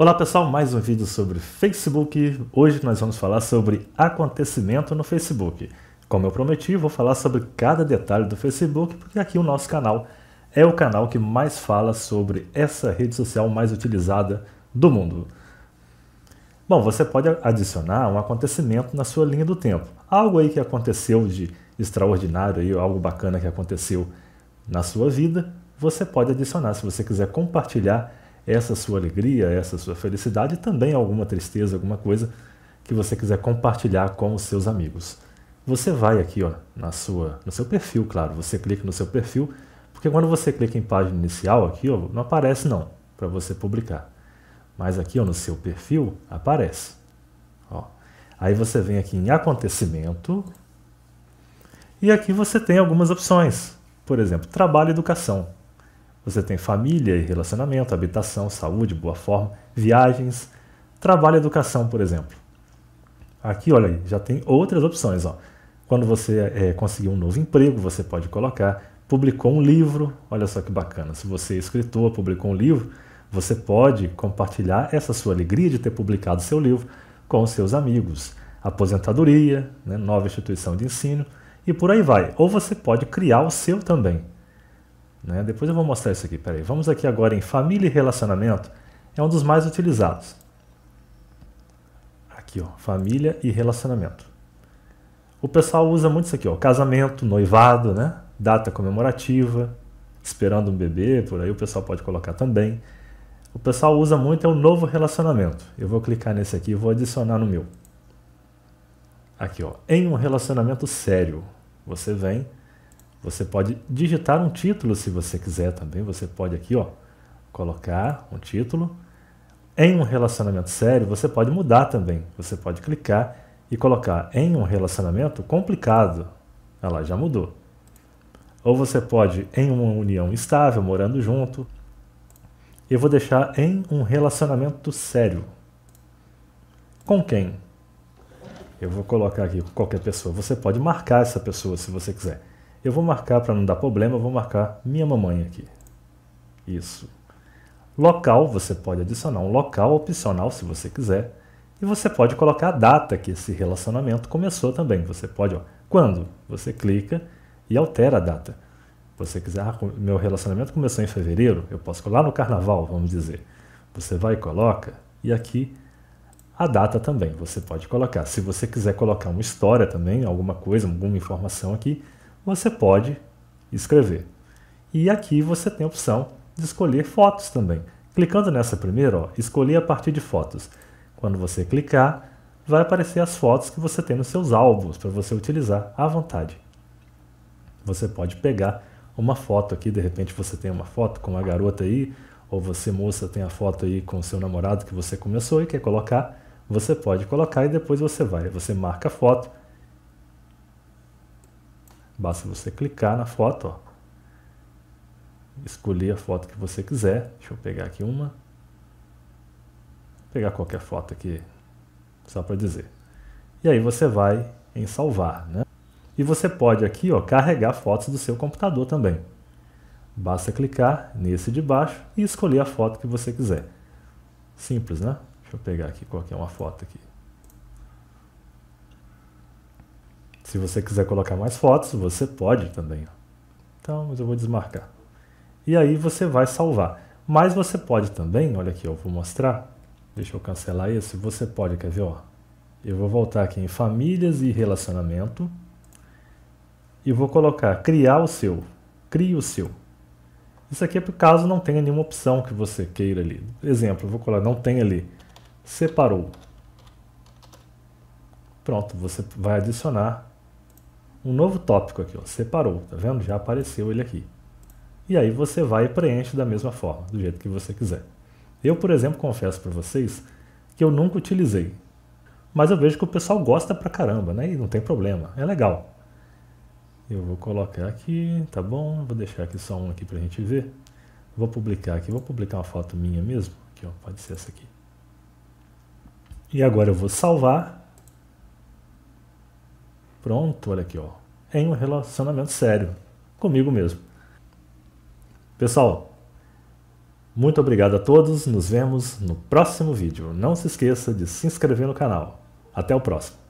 Olá pessoal, mais um vídeo sobre Facebook. Hoje nós vamos falar sobre acontecimento no Facebook. Como eu prometi, vou falar sobre cada detalhe do Facebook, porque aqui o nosso canal é o canal que mais fala sobre essa rede social mais utilizada do mundo. Bom, você pode adicionar um acontecimento na sua linha do tempo. Algo aí que aconteceu de extraordinário, aí, algo bacana que aconteceu na sua vida, você pode adicionar. Se você quiser compartilhar essa sua alegria, essa sua felicidade e também alguma tristeza, alguma coisa que você quiser compartilhar com os seus amigos. Você vai aqui ó, na sua, no seu perfil, claro, você clica no seu perfil, porque quando você clica em página inicial aqui, ó, não aparece não, para você publicar. Mas aqui ó, no seu perfil aparece. Ó. Aí você vem aqui em acontecimento e aqui você tem algumas opções. Por exemplo, trabalho e educação. Você tem família e relacionamento, habitação, saúde, boa forma, viagens, trabalho e educação, por exemplo. Aqui, olha, já tem outras opções. Ó. Quando você é, conseguir um novo emprego, você pode colocar. Publicou um livro, olha só que bacana. Se você é escritor, publicou um livro, você pode compartilhar essa sua alegria de ter publicado seu livro com os seus amigos. Aposentadoria, né, nova instituição de ensino e por aí vai. Ou você pode criar o seu também. Né? Depois eu vou mostrar isso aqui, peraí. Vamos aqui agora em família e relacionamento, é um dos mais utilizados. Aqui, ó, família e relacionamento. O pessoal usa muito isso aqui, ó, casamento, noivado, né? Data comemorativa, esperando um bebê, por aí o pessoal pode colocar também. O pessoal usa muito é o novo relacionamento. Eu vou clicar nesse aqui e vou adicionar no meu. Aqui, ó, em um relacionamento sério, você vem você pode digitar um título se você quiser também. Você pode aqui, ó, colocar um título. Em um relacionamento sério, você pode mudar também. Você pode clicar e colocar em um relacionamento complicado. Olha lá, já mudou. Ou você pode em uma união estável, morando junto. Eu vou deixar em um relacionamento sério. Com quem? Eu vou colocar aqui qualquer pessoa. Você pode marcar essa pessoa se você quiser. Eu vou marcar, para não dar problema, eu vou marcar minha mamãe aqui. Isso. Local, você pode adicionar um local opcional se você quiser. E você pode colocar a data que esse relacionamento começou também. Você pode, ó, quando? Você clica e altera a data. Você quiser, ah, meu relacionamento começou em fevereiro, eu posso colar no carnaval, vamos dizer. Você vai e coloca, e aqui a data também você pode colocar. Se você quiser colocar uma história também, alguma coisa, alguma informação aqui, você pode escrever. E aqui você tem a opção de escolher fotos também. Clicando nessa primeira, ó, escolher a partir de fotos. Quando você clicar, vai aparecer as fotos que você tem nos seus álbuns para você utilizar à vontade. Você pode pegar uma foto aqui, de repente você tem uma foto com uma garota aí, ou você moça tem a foto aí com o seu namorado que você começou e quer colocar, você pode colocar e depois você vai, você marca a foto, Basta você clicar na foto, ó, escolher a foto que você quiser. Deixa eu pegar aqui uma. Vou pegar qualquer foto aqui, só para dizer. E aí você vai em salvar, né? E você pode aqui, ó, carregar fotos do seu computador também. Basta clicar nesse de baixo e escolher a foto que você quiser. Simples, né? Deixa eu pegar aqui qualquer uma foto aqui. Se você quiser colocar mais fotos, você pode também. Então, mas eu vou desmarcar. E aí você vai salvar. Mas você pode também, olha aqui, eu vou mostrar. Deixa eu cancelar esse. Você pode, quer ver? Ó. Eu vou voltar aqui em famílias e relacionamento. E vou colocar criar o seu. Crie o seu. Isso aqui é por caso não tenha nenhuma opção que você queira ali. Exemplo, eu vou colar, não tem ali. Separou. Pronto, você vai adicionar um novo tópico aqui, ó, separou, tá vendo? Já apareceu ele aqui. E aí você vai e preenche da mesma forma, do jeito que você quiser. Eu, por exemplo, confesso para vocês que eu nunca utilizei, mas eu vejo que o pessoal gosta pra caramba, né? E não tem problema, é legal. Eu vou colocar aqui, tá bom? Vou deixar aqui só um aqui pra gente ver. Vou publicar aqui, vou publicar uma foto minha mesmo, aqui ó, pode ser essa aqui. E agora eu vou salvar Pronto, olha aqui, ó. Em um relacionamento sério. Comigo mesmo. Pessoal, muito obrigado a todos. Nos vemos no próximo vídeo. Não se esqueça de se inscrever no canal. Até o próximo.